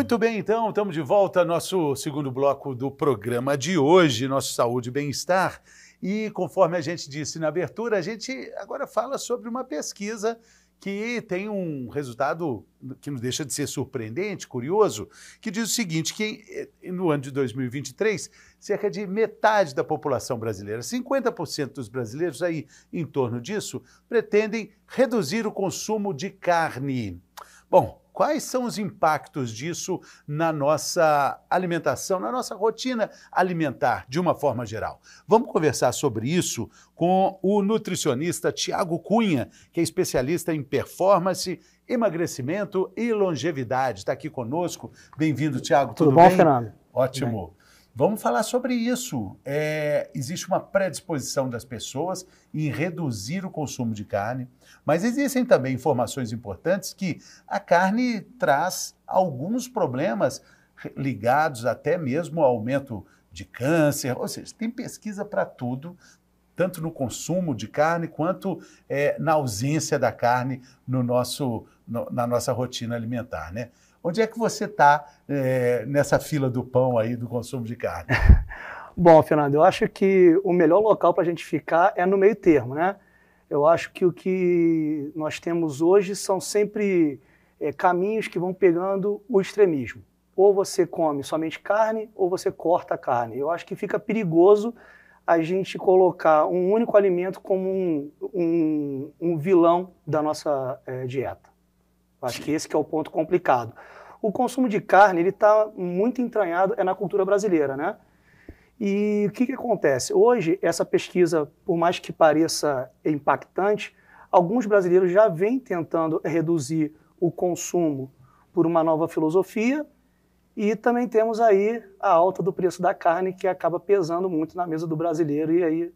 Muito bem, então, estamos de volta ao nosso segundo bloco do programa de hoje, nosso Saúde e Bem-Estar. E conforme a gente disse na abertura, a gente agora fala sobre uma pesquisa que tem um resultado que não deixa de ser surpreendente, curioso, que diz o seguinte, que eh, no ano de 2023, cerca de metade da população brasileira, 50% dos brasileiros aí em torno disso, pretendem reduzir o consumo de carne. Bom, Quais são os impactos disso na nossa alimentação, na nossa rotina alimentar, de uma forma geral? Vamos conversar sobre isso com o nutricionista Tiago Cunha, que é especialista em performance, emagrecimento e longevidade. Está aqui conosco. Bem-vindo, Tiago. Tudo, Tudo, bom, bem? Fernando? Ótimo. Vamos falar sobre isso. É, existe uma predisposição das pessoas em reduzir o consumo de carne, mas existem também informações importantes que a carne traz alguns problemas ligados até mesmo ao aumento de câncer. Ou seja, tem pesquisa para tudo, tanto no consumo de carne quanto é, na ausência da carne no nosso, no, na nossa rotina alimentar, né? Onde é que você está é, eh, nessa fila do pão aí do consumo de carne? Bom, Fernando, eu acho que o melhor local para a gente ficar é no meio termo, né? Eu acho que o que nós temos hoje são sempre é, caminhos que vão pegando o extremismo. Ou você come somente carne, ou você corta a carne. Eu acho que fica perigoso a gente colocar um único alimento como um, um, um vilão da nossa é, dieta. Acho que esse que é o ponto complicado. O consumo de carne, ele está muito entranhado, é na cultura brasileira, né? E o que, que acontece? Hoje, essa pesquisa, por mais que pareça impactante, alguns brasileiros já vêm tentando reduzir o consumo por uma nova filosofia, e também temos aí a alta do preço da carne, que acaba pesando muito na mesa do brasileiro e aí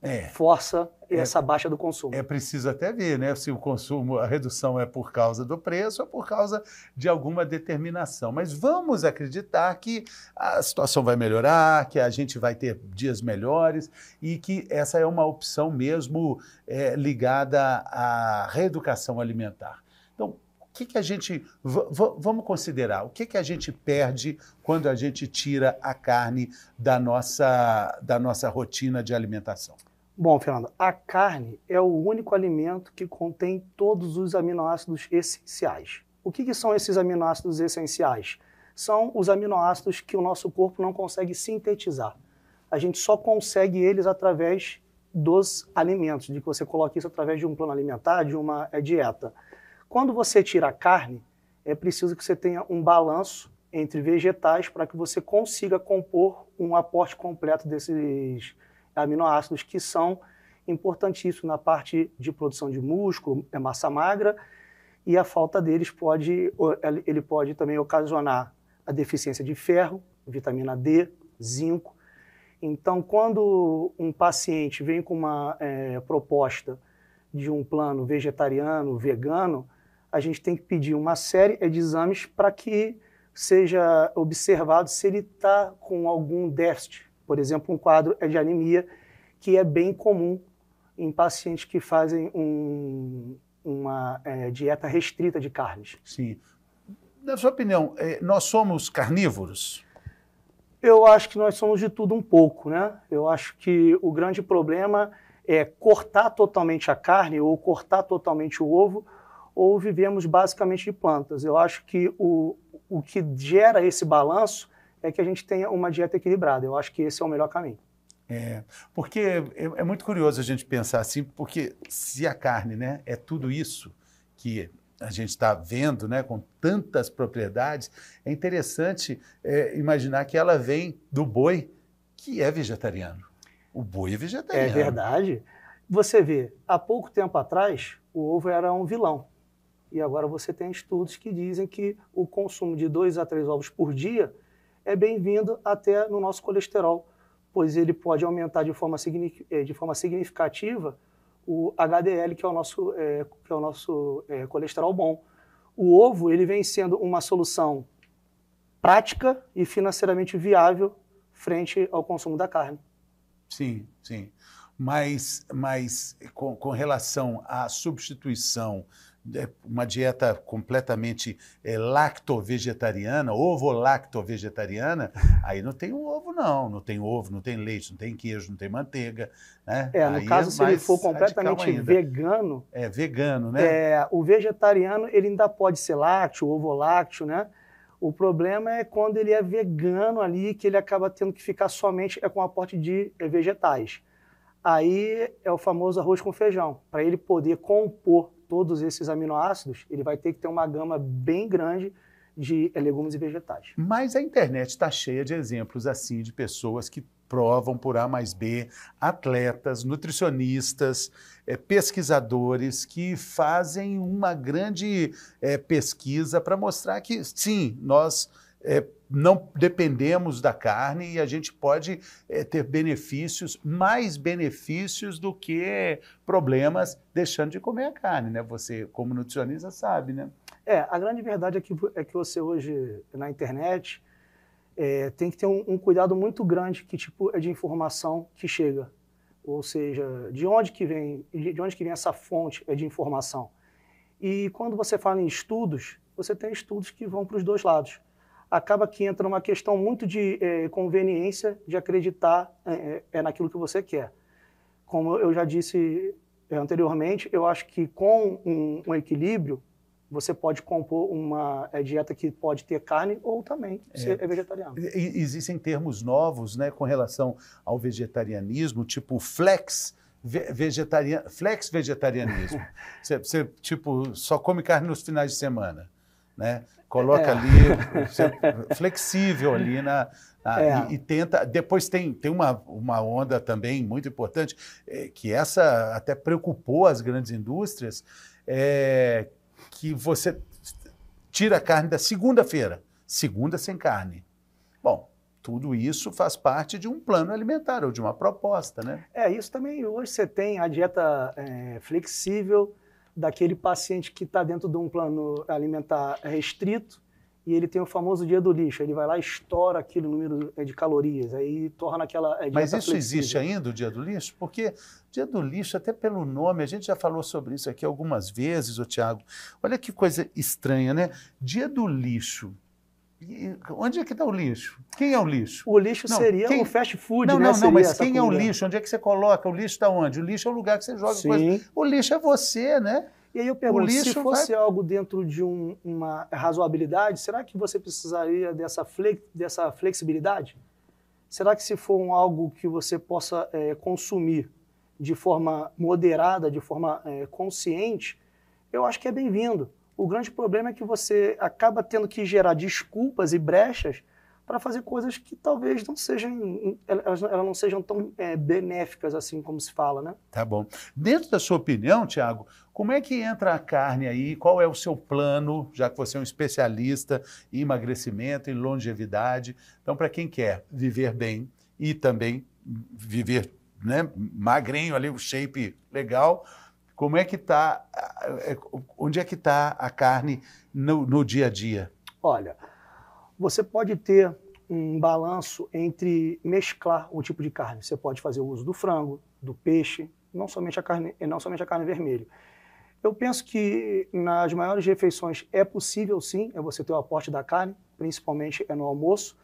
é. força é. essa baixa do consumo. É preciso até ver né, se o consumo, a redução é por causa do preço ou por causa de alguma determinação. Mas vamos acreditar que a situação vai melhorar, que a gente vai ter dias melhores e que essa é uma opção mesmo é, ligada à reeducação alimentar. Então, o que, que a gente. Vamos considerar, o que, que a gente perde quando a gente tira a carne da nossa, da nossa rotina de alimentação? Bom, Fernando, a carne é o único alimento que contém todos os aminoácidos essenciais. O que, que são esses aminoácidos essenciais? São os aminoácidos que o nosso corpo não consegue sintetizar. A gente só consegue eles através dos alimentos, de que você coloque isso através de um plano alimentar, de uma eh, dieta. Quando você tira a carne, é preciso que você tenha um balanço entre vegetais para que você consiga compor um aporte completo desses aminoácidos que são importantíssimos na parte de produção de músculo, é massa magra, e a falta deles pode, ele pode também ocasionar a deficiência de ferro, vitamina D, zinco. Então, quando um paciente vem com uma é, proposta de um plano vegetariano, vegano, a gente tem que pedir uma série de exames para que seja observado se ele está com algum déficit por exemplo, um quadro é de anemia, que é bem comum em pacientes que fazem um, uma é, dieta restrita de carnes. Sim. Na sua opinião, é, nós somos carnívoros? Eu acho que nós somos de tudo um pouco, né? Eu acho que o grande problema é cortar totalmente a carne ou cortar totalmente o ovo ou vivemos basicamente de plantas. Eu acho que o, o que gera esse balanço é que a gente tenha uma dieta equilibrada. Eu acho que esse é o melhor caminho. É, porque é, é muito curioso a gente pensar assim, porque se a carne né, é tudo isso que a gente está vendo, né, com tantas propriedades, é interessante é, imaginar que ela vem do boi, que é vegetariano. O boi é vegetariano. É verdade. Você vê, há pouco tempo atrás, o ovo era um vilão. E agora você tem estudos que dizem que o consumo de dois a três ovos por dia é bem-vindo até no nosso colesterol, pois ele pode aumentar de forma, eh, de forma significativa o HDL, que é o nosso, é, que é o nosso é, colesterol bom. O ovo ele vem sendo uma solução prática e financeiramente viável frente ao consumo da carne. Sim, sim. Mas, mas com, com relação à substituição é uma dieta completamente é, lacto-vegetariana, ovo-lacto-vegetariana, aí não tem ovo, não. Não tem ovo, não tem leite, não tem queijo, não tem manteiga. Né? É, no aí é caso, é se ele for completamente vegano... É, vegano, né? É, o vegetariano, ele ainda pode ser lácteo, ovo-lácteo, né? O problema é quando ele é vegano ali, que ele acaba tendo que ficar somente é com aporte de vegetais. Aí é o famoso arroz com feijão, para ele poder compor todos esses aminoácidos, ele vai ter que ter uma gama bem grande de eh, legumes e vegetais. Mas a internet está cheia de exemplos assim de pessoas que provam por A mais B, atletas, nutricionistas, é, pesquisadores que fazem uma grande é, pesquisa para mostrar que sim, nós é, não dependemos da carne e a gente pode é, ter benefícios, mais benefícios do que problemas deixando de comer a carne, né? Você, como nutricionista, sabe, né? É, a grande verdade é que, é que você hoje, na internet, é, tem que ter um, um, cuidado muito grande que tipo é de informação que chega. Ou seja, de onde que vem, de onde que vem essa fonte é de informação. E quando você fala em estudos, você tem estudos que vão para os dois lados acaba que entra uma questão muito de é, conveniência de acreditar é, é, naquilo que você quer. Como eu já disse anteriormente, eu acho que com um, um equilíbrio, você pode compor uma dieta que pode ter carne ou também é. ser é. vegetariano. Existem termos novos né, com relação ao vegetarianismo, tipo flex. Vegetarian, flex vegetarianismo. você, você, tipo, só come carne nos finais de semana. Né? coloca é. ali, flexível ali na. na é. e, e, tenta. Depois tem, tem uma, uma onda também muito importante, é, que essa até preocupou as grandes indústrias, é, que você tira a carne da segunda-feira. Segunda sem carne. Bom, tudo isso faz parte de um plano alimentar ou de uma proposta, né? É, isso também. Hoje você tem a dieta é, flexível daquele paciente que está dentro de um plano alimentar restrito e ele tem o famoso dia do lixo. Ele vai lá e estoura aquele número de calorias, aí torna aquela. É, Mas isso flexível. existe ainda, o dia do lixo? Porque dia do lixo, até pelo nome, a gente já falou sobre isso aqui algumas vezes, o Tiago. Olha que coisa estranha, né? Dia do lixo onde é que está o lixo? Quem é o lixo? O lixo não, seria quem... o fast food, não, não, né? Não, mas quem comida? é o lixo? Onde é que você coloca? O lixo está onde? O lixo é o lugar que você joga Sim. coisa. O lixo é você, né? E aí eu pergunto, lixo se fosse vai... algo dentro de um, uma razoabilidade, será que você precisaria dessa, flex, dessa flexibilidade? Será que se for um algo que você possa é, consumir de forma moderada, de forma é, consciente, eu acho que é bem-vindo. O grande problema é que você acaba tendo que gerar desculpas e brechas para fazer coisas que talvez não sejam elas, não sejam tão é, benéficas assim como se fala, né? Tá bom. Dentro da sua opinião, Tiago, como é que entra a carne aí? Qual é o seu plano, já que você é um especialista em emagrecimento, em longevidade? Então, para quem quer viver bem e também viver né, magrinho ali, o um shape legal, como é que está, é, onde é que está a carne no, no dia a dia? Olha, você pode ter um balanço entre mesclar o tipo de carne. Você pode fazer o uso do frango, do peixe, não somente a carne, não somente a carne vermelha. Eu penso que nas maiores refeições é possível sim, é você ter o aporte da carne, principalmente é no almoço,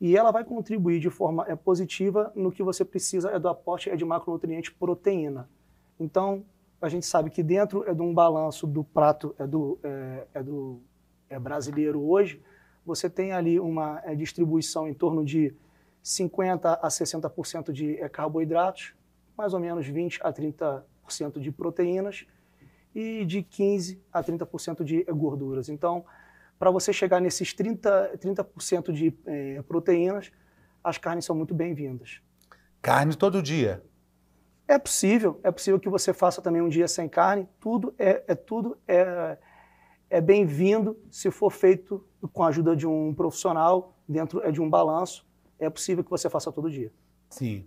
e ela vai contribuir de forma é, positiva no que você precisa é do aporte é de macronutriente proteína. Então, a gente sabe que dentro é de um balanço do prato é do, é, é do é brasileiro hoje, você tem ali uma é, distribuição em torno de 50 a 60% de é, carboidratos, mais ou menos 20 a 30% de proteínas e de 15 a 30% de é, gorduras. Então, para você chegar nesses 30%, 30 de proteínas, as carnes são muito bem-vindas. Carne todo dia? É possível, é possível que você faça também um dia sem carne. Tudo é, é tudo é, é bem-vindo se for feito com a ajuda de um profissional dentro é de um balanço. É possível que você faça todo dia. Sim.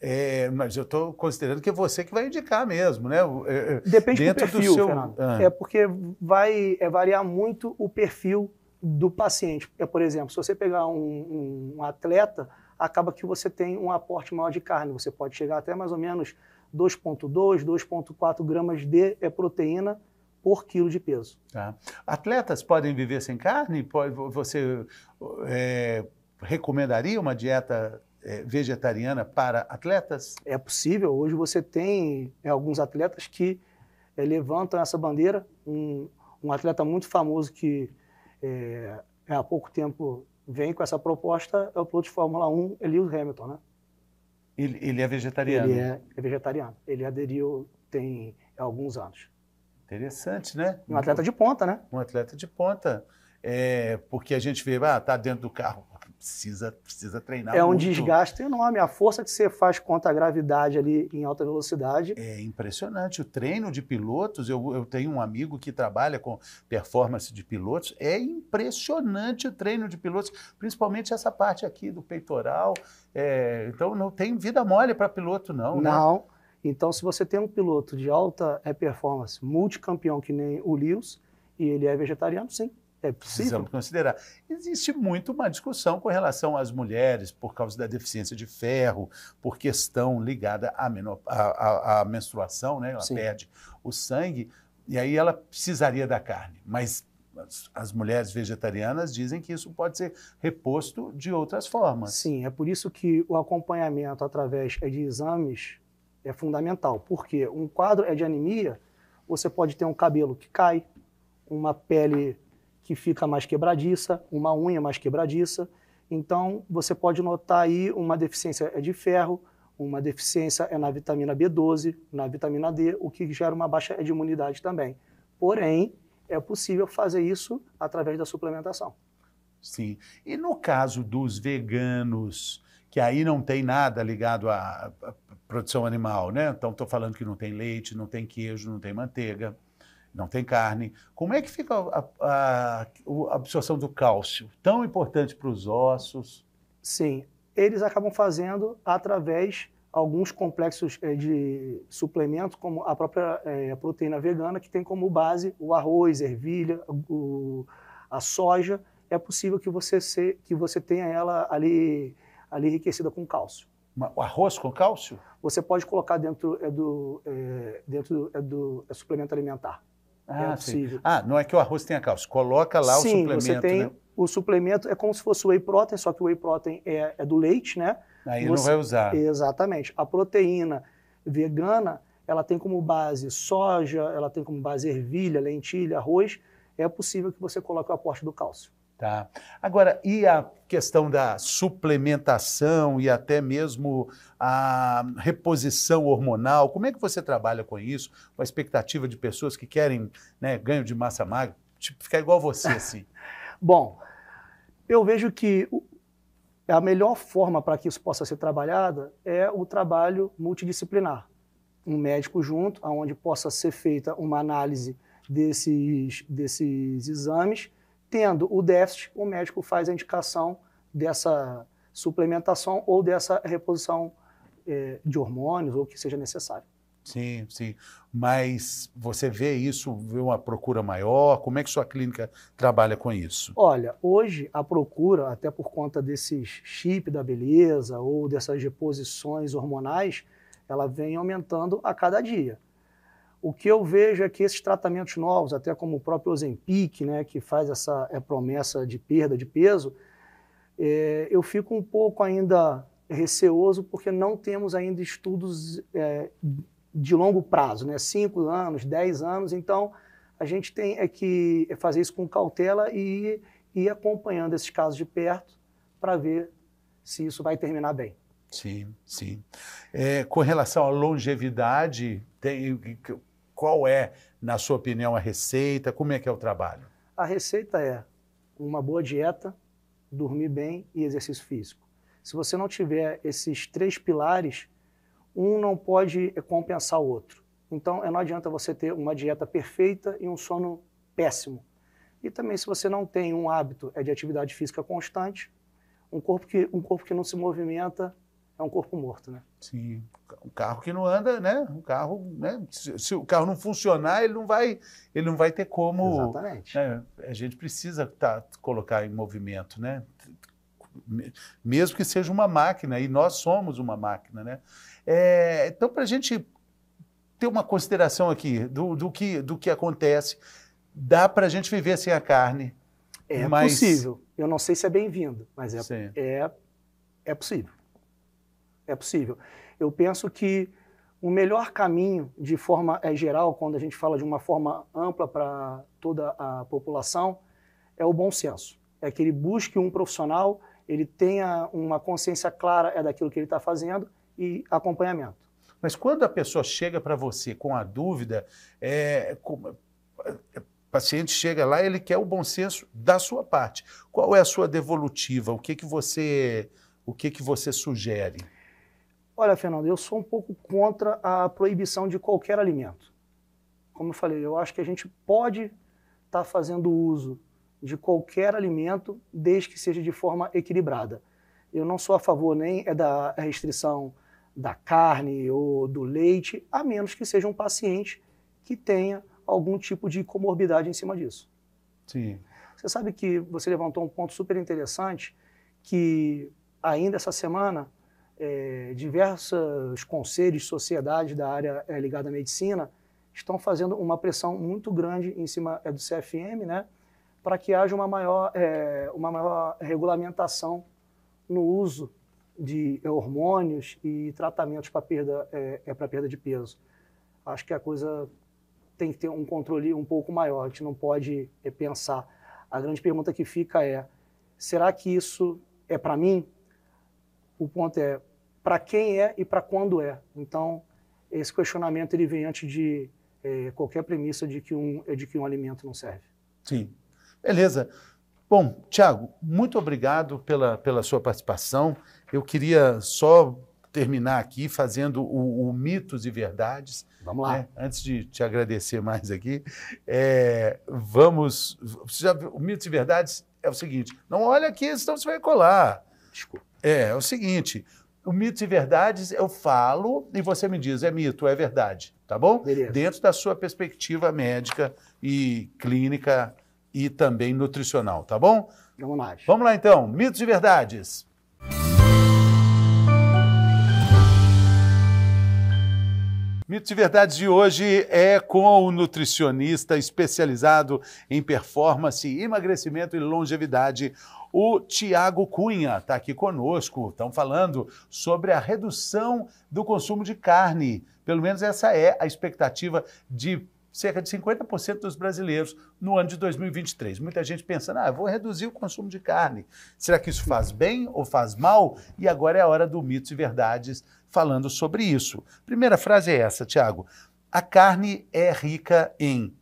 É, mas eu estou considerando que é você que vai indicar mesmo, né? É, é, Depende do perfil, do seu... Fernando. Ah. É porque vai é variar muito o perfil do paciente. É, por exemplo, se você pegar um, um atleta, acaba que você tem um aporte maior de carne. Você pode chegar até mais ou menos 2,2, 2,4 gramas de eh, proteína por quilo de peso. Tá. Atletas podem viver sem carne? Você é, recomendaria uma dieta eh, vegetariana para atletas? É possível. Hoje você tem alguns atletas que levantam essa bandeira. Um, um atleta muito famoso que é, há pouco tempo vem com essa proposta é o piloto de Fórmula 1, Lewis Hamilton, né? Ele, ele é vegetariano? Ele é, é, vegetariano. Ele aderiu tem alguns anos. Interessante, né? Um atleta de ponta, né? Um atleta de ponta é, porque a gente vê, ah, tá dentro do carro, precisa, precisa treinar. É um muito. desgaste enorme. A força que você faz contra a gravidade ali em alta velocidade. É impressionante. O treino de pilotos, eu, eu tenho um amigo que trabalha com performance de pilotos, é impressionante o treino de pilotos, principalmente essa parte aqui do peitoral. É, então não tem vida mole para piloto, não. Né? Não. Né? Então, se você tem um piloto de alta é performance, multicampeão que nem o Lewis, e ele é vegetariano, sim, é possível. Precisamos considerar. Existe muito uma discussão com relação às mulheres por causa da deficiência de ferro, por questão ligada à, menop... à, à, à menstruação, né? ela Sim. perde o sangue, e aí ela precisaria da carne. Mas as mulheres vegetarianas dizem que isso pode ser reposto de outras formas. Sim, é por isso que o acompanhamento através é, de exames é fundamental, porque um quadro é de anemia, você pode ter um cabelo que cai, uma pele que fica mais quebradiça, uma unha mais quebradiça. Então, você pode notar aí uma deficiência é de ferro, uma deficiência é na vitamina B12, na vitamina D, o que gera uma baixa de imunidade também. Porém, é possível fazer isso através da suplementação. Sim. E no caso dos veganos, que aí não tem nada ligado à produção animal, né? Então, estou falando que não tem leite, não tem queijo, não tem manteiga não tem carne. Como é que fica a, a, a absorção do cálcio, tão importante para os ossos? Sim, eles acabam fazendo através alguns complexos eh, de suplemento, como a própria é, proteína vegana, que tem como base o arroz, ervilha, o, a soja, é possível que você, se, que você tenha ela ali, ali enriquecida com cálcio. O arroz com cálcio? Você pode colocar dentro é do, é, dentro do, é do é suplemento alimentar. É ah, é possível. Sim. Ah, não é que o arroz tenha cálcio. Coloca lá sim, o suplemento. Sim, você tem né? o suplemento. É como se fosse o whey protein, só que o whey protein é, é do leite, né? Aí você, não vai usar. Exatamente. A proteína vegana, ela tem como base soja, ela tem como base ervilha, lentilha, arroz. É possível que você coloque o aporte do cálcio. Tá. Agora, e a questão da suplementação e até mesmo a reposição hormonal, como é que você trabalha com isso? Com a expectativa de pessoas que querem né, ganho de massa magra, tipo, ficar igual você, assim. Bom, eu vejo que a melhor forma para que isso possa ser trabalhado é o trabalho multidisciplinar. Um médico junto, aonde possa ser feita uma análise desses, desses exames, Tendo o déficit, o médico faz a indicação dessa suplementação ou dessa reposição eh, de hormônios ou que seja necessário. Sim, sim. Mas você vê isso, vê uma procura maior? Como é que sua clínica trabalha com isso? Olha, hoje a procura, até por conta desses chip da beleza ou dessas reposições hormonais, ela vem aumentando a cada dia. O que eu vejo é que esses tratamentos novos, até como o próprio Ozempic, né, que faz essa é, promessa de perda de peso, é, eu fico um pouco ainda receoso porque não temos ainda estudos é, de longo prazo, né, cinco anos, dez anos, então a gente tem é que fazer isso com cautela e ir acompanhando esses casos de perto para ver se isso vai terminar bem. Sim, sim. É, com relação à longevidade, tem, qual é, na sua opinião, a receita? Como é que é o trabalho? A receita é uma boa dieta, dormir bem e exercício físico. Se você não tiver esses três pilares, um não pode compensar o outro. Então, é, não adianta você ter uma dieta perfeita e um sono péssimo. E também, se você não tem um hábito é de atividade física constante, um corpo que, um corpo que não se movimenta é um corpo morto, né? Sim, um carro que não anda, né? Um carro, né? Se, se, o carro não funcionar, ele não vai, ele não vai ter como. Exatamente. Né? A gente precisa tá, colocar em movimento, né? Mesmo que seja uma máquina, e nós somos uma máquina, né? É, então, para a gente ter uma consideração aqui do, do, que, do que acontece, dá para a gente viver sem a carne. É mas... possível. Eu não sei se é bem-vindo, mas é, é, é possível. É possível eu penso que o melhor caminho, de forma é, geral, quando a gente fala de uma forma ampla para toda a população, é o bom senso. É que ele busque um profissional, ele tenha uma consciência clara é daquilo que ele está fazendo e acompanhamento. Mas quando a pessoa chega para você com a dúvida, é, com, é, o paciente chega lá, ele quer o bom senso da sua parte. Qual é a sua devolutiva? O que que você, o que que você sugere? Olha, Fernando, eu sou um pouco contra a proibição de qualquer alimento. Como eu falei, eu acho que a gente pode estar tá fazendo uso de qualquer alimento, desde que seja de forma equilibrada. Eu não sou a favor nem é da restrição da carne ou do leite, a menos que seja um paciente que tenha algum tipo de comorbidade em cima disso. Sim. Você sabe que você levantou um ponto super interessante que ainda essa semana é, diversos conselhos, sociedades da área é, ligada à medicina estão fazendo uma pressão muito grande em cima é, do CFM, né, para que haja uma maior, é, uma maior regulamentação no uso de hormônios e tratamentos para perda é, é, para perda de peso. Acho que a coisa tem que ter um controle um pouco maior. A gente não pode é, pensar. A grande pergunta que fica é: será que isso é para mim? O ponto é: para quem é e para quando é. Então, esse questionamento ele vem antes de é, qualquer premissa de que, um, de que um alimento não serve. Sim. Beleza. Bom, Tiago, muito obrigado pela, pela sua participação. Eu queria só terminar aqui fazendo o, o mitos e verdades. Vamos lá. Né? Antes de te agradecer mais aqui, é, vamos. Já, o mitos e verdades é o seguinte: não olha aqui, senão você vai colar. Desculpa. É, é o seguinte: o mitos e verdades eu falo e você me diz, é mito, é verdade, tá bom? Beleza. Dentro da sua perspectiva médica e clínica e também nutricional, tá bom? Vamos lá. Vamos lá então, mitos e verdades. Mitos e Verdades de hoje é com o nutricionista especializado em performance, emagrecimento e longevidade, o Tiago Cunha está aqui conosco. Estão falando sobre a redução do consumo de carne. Pelo menos essa é a expectativa de cerca de 50% dos brasileiros no ano de 2023. Muita gente pensando, ah, vou reduzir o consumo de carne. Será que isso faz bem ou faz mal? E agora é a hora do Mitos e Verdades falando sobre isso. Primeira frase é essa, Tiago. A carne é rica em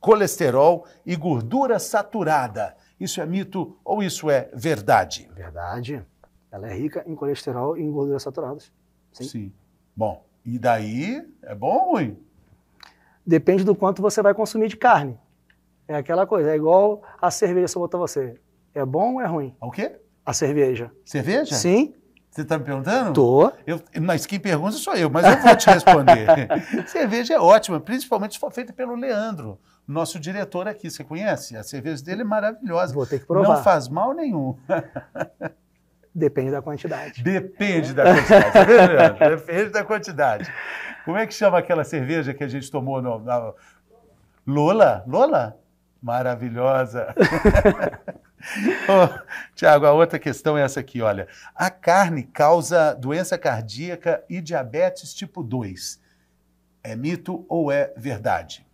colesterol e gordura saturada. Isso é mito ou isso é verdade? Verdade. Ela é rica em colesterol e em gorduras saturadas. Sim. Sim. Bom, e daí é bom ou ruim? Depende do quanto você vai consumir de carne. É aquela coisa, é igual a cerveja se eu botar você. É bom ou é ruim? É o quê? A cerveja. Cerveja? Sim. Você está me perguntando? Estou. mas quem pergunta sou eu, mas eu vou te responder. cerveja é ótima, principalmente se for feita pelo Leandro, nosso diretor aqui. Você conhece? A cerveja dele é maravilhosa. Vou ter que provar. Não faz mal nenhum. Depende da quantidade. Depende da quantidade. Tá Depende da quantidade. Como é que chama aquela cerveja que a gente tomou no, Lola? Lola? Maravilhosa. oh, Tiago, a outra questão é essa aqui, olha. A carne causa doença cardíaca e diabetes tipo 2. É mito ou é verdade?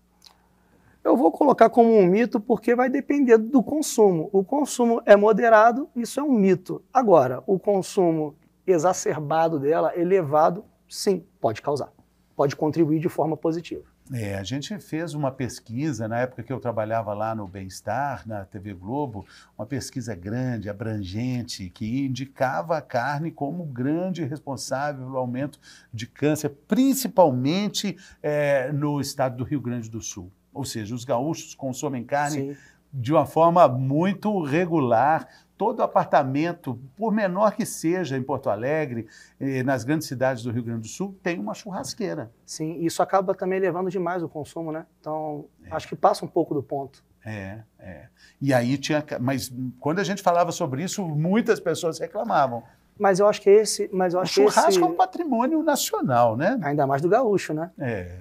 Eu vou colocar como um mito porque vai depender do consumo. O consumo é moderado, isso é um mito. Agora, o consumo exacerbado dela, elevado, sim, pode causar. Pode contribuir de forma positiva. É, a gente fez uma pesquisa na época que eu trabalhava lá no Bem-Estar, na TV Globo, uma pesquisa grande, abrangente, que indicava a carne como grande responsável pelo aumento de câncer, principalmente é, no estado do Rio Grande do Sul. Ou seja, os gaúchos consomem carne Sim. de uma forma muito regular, todo apartamento, por menor que seja, em Porto Alegre, eh, nas grandes cidades do Rio Grande do Sul, tem uma churrasqueira. Sim, isso acaba também elevando demais o consumo, né? Então, é. acho que passa um pouco do ponto. É, é. E aí tinha. Mas quando a gente falava sobre isso, muitas pessoas reclamavam. Mas eu acho que esse. Mas eu acho o churrasco esse... é um patrimônio nacional, né? Ainda mais do gaúcho, né? É.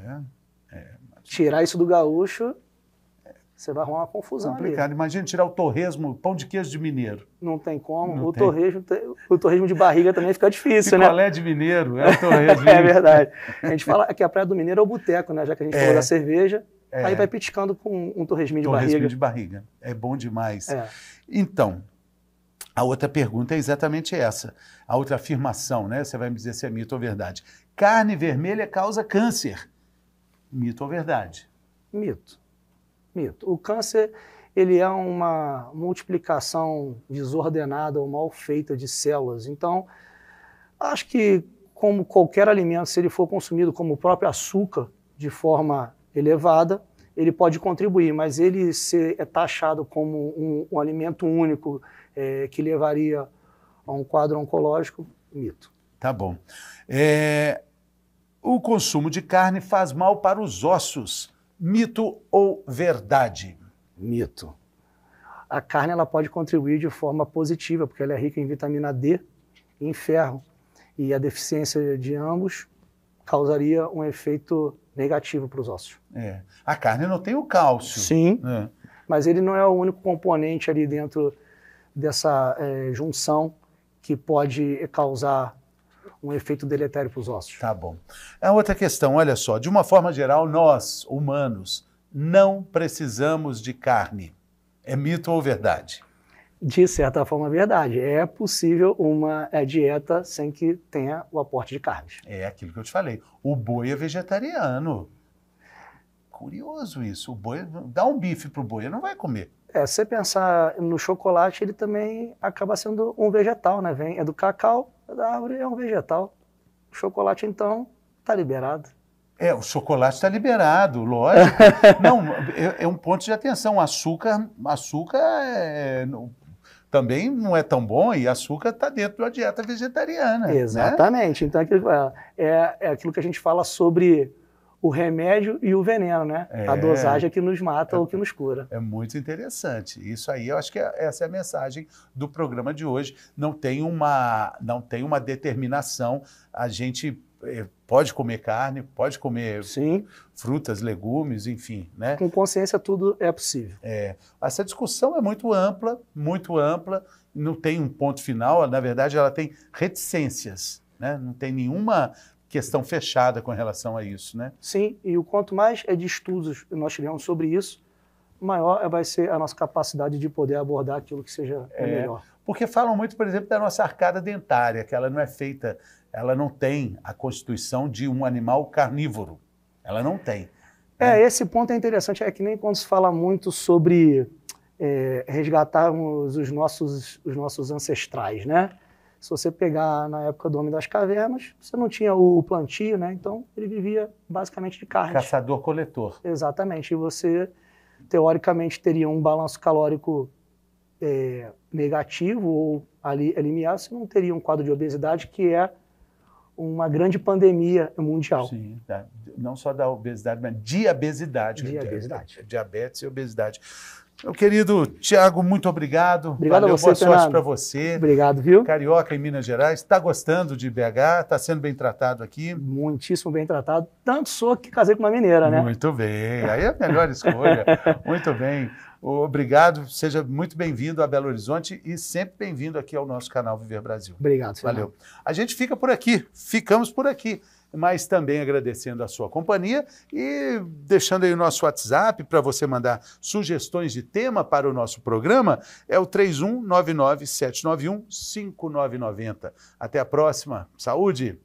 é mas... Tirar isso do gaúcho você vai arrumar uma confusão. Complicado. Imagina tirar o torresmo, pão de queijo de mineiro. Não tem como. Não o, tem. Torresmo, o torresmo de barriga também fica difícil, Picolé né? Picolé de mineiro, é o torresmo. é verdade. A gente fala que a Praia do Mineiro é o boteco, né? Já que a gente é. falou da cerveja, é. aí vai petiscando com um torresminho de torresminho barriga. Torresmo de barriga. É bom demais. É. Então, a outra pergunta é exatamente essa. A outra afirmação, né? Você vai me dizer se é mito ou verdade. Carne vermelha causa câncer. Mito ou verdade? Mito. Mito. O câncer ele é uma multiplicação desordenada ou mal feita de células. Então, acho que como qualquer alimento, se ele for consumido como o próprio açúcar de forma elevada, ele pode contribuir, mas ele ser é taxado como um, um alimento único é, que levaria a um quadro oncológico, mito. Tá bom. É, o consumo de carne faz mal para os ossos. Mito ou verdade? Mito. A carne ela pode contribuir de forma positiva, porque ela é rica em vitamina D e em ferro. E a deficiência de ambos causaria um efeito negativo para os ossos. É. A carne não tem o cálcio. Sim, é. mas ele não é o único componente ali dentro dessa é, junção que pode causar um efeito deletério para os ossos. Tá bom. É outra questão, olha só, de uma forma geral, nós, humanos, não precisamos de carne. É mito ou verdade? De certa forma, é verdade. É possível uma é, dieta sem que tenha o aporte de carne. É aquilo que eu te falei. O boi é vegetariano. Curioso isso. O boi dá um bife pro boi, ele não vai comer. É, se você pensar no chocolate, ele também acaba sendo um vegetal, né? Vem é do cacau, da árvore ah, é um vegetal. O chocolate, então, está liberado. É, o chocolate está liberado, lógico. Não, é, é, um ponto de atenção. Açúcar, açúcar é, não, também não é tão bom e açúcar está dentro da dieta vegetariana. Né? Exatamente. Né? Então, é, é, é aquilo que a gente fala sobre o remédio e o veneno, né? É. A dosagem é que nos mata é, ou que nos cura. É muito interessante. Isso aí, eu acho que é, essa é a mensagem do programa de hoje. Não tem uma, não tem uma determinação. A gente eh, pode comer carne, pode comer Sim. frutas, legumes, enfim, né? Com consciência tudo é possível. É. Essa discussão é muito ampla, muito ampla. Não tem um ponto final. Na verdade, ela tem reticências, né? Não tem nenhuma questão fechada com relação a isso, né? Sim, e o quanto mais é de estudos nós tivermos sobre isso, maior vai ser a nossa capacidade de poder abordar aquilo que seja é, melhor. Porque falam muito, por exemplo, da nossa arcada dentária, que ela não é feita, ela não tem a constituição de um animal carnívoro. Ela não tem. Né? É, esse ponto é interessante. É que nem quando se fala muito sobre é, resgatarmos os nossos, os nossos ancestrais, né? Se você pegar na época do Homem das Cavernas, você não tinha o plantio, né? Então ele vivia basicamente de carne. Caçador-coletor. Exatamente. E você, teoricamente, teria um balanço calórico é, negativo ou ali limiar, você não teria um quadro de obesidade que é uma grande pandemia mundial. Sim, tá. não só da obesidade, mas diabesidade. Diabesidade. Diabetes e obesidade. Meu querido Tiago, muito obrigado. Obrigado Valeu, a você, Boa sorte para você. Obrigado, viu? Carioca em Minas Gerais. Está gostando de BH? Está sendo bem tratado aqui? Muitíssimo bem tratado. Tanto sou que casei com uma mineira, né? Muito bem. Aí é a melhor escolha. muito bem. Obrigado. Seja muito bem-vindo a Belo Horizonte e sempre bem-vindo aqui ao nosso canal Viver Brasil. Obrigado, Fernando. Valeu. A gente fica por aqui. Ficamos por aqui mas também agradecendo a sua companhia e deixando aí o nosso WhatsApp para você mandar sugestões de tema para o nosso programa, é o 5990. Até a próxima. Saúde!